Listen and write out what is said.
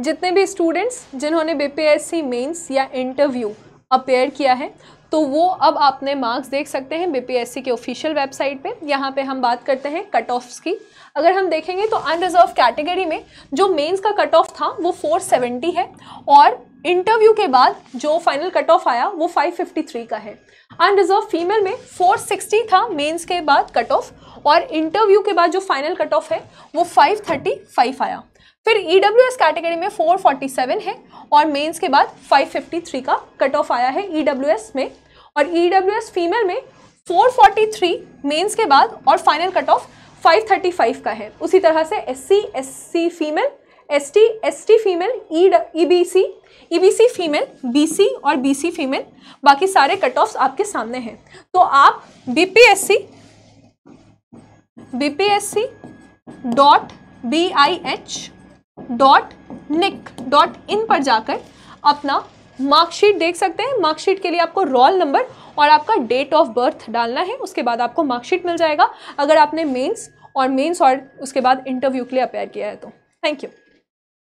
जितने भी स्टूडेंट्स जिन्होंने बीपीएससी मेंस या इंटरव्यू अपेयर किया है तो वो अब अपने मार्क्स देख सकते हैं बीपीएससी के ऑफिशियल वेबसाइट पे यहाँ पे हम बात करते हैं कट ऑफ्स की अगर हम देखेंगे तो अनरिजर्व कैटेगरी में जो मेंस का कट ऑफ था वो 470 है और इंटरव्यू के बाद जो फाइनल कट ऑफ आया वो 553 का है अनरिजर्व फीमेल में 460 था मेंस के बाद कट ऑफ और इंटरव्यू के बाद जो फाइनल कट ऑफ है वो 535 आया फिर ई डब्ल्यू एस कैटेगरी में 447 है और मेंस के बाद 553 का कट ऑफ आया है ई डब्ल्यू एस में और ई डब्ल्यू एस फीमेल में 443 मेंस के बाद और फाइनल कट ऑफ 535 का है उसी तरह से S C S C female S T S T female E E B C E B C female B C और बी सी फीमेल बाकी सारे कट ऑफ्स आपके सामने हैं तो आप B P S C B P S C dot B I H dot nic dot in पर जाकर अपना मार्कशीट देख सकते हैं मार्कशीट के लिए आपको रोल नंबर और आपका डेट ऑफ बर्थ डालना है उसके बाद आपको मार्कशीट मिल जाएगा अगर आपने मेंस और मेंस और उसके बाद इंटरव्यू के लिए अपेयर किया है तो थैंक यू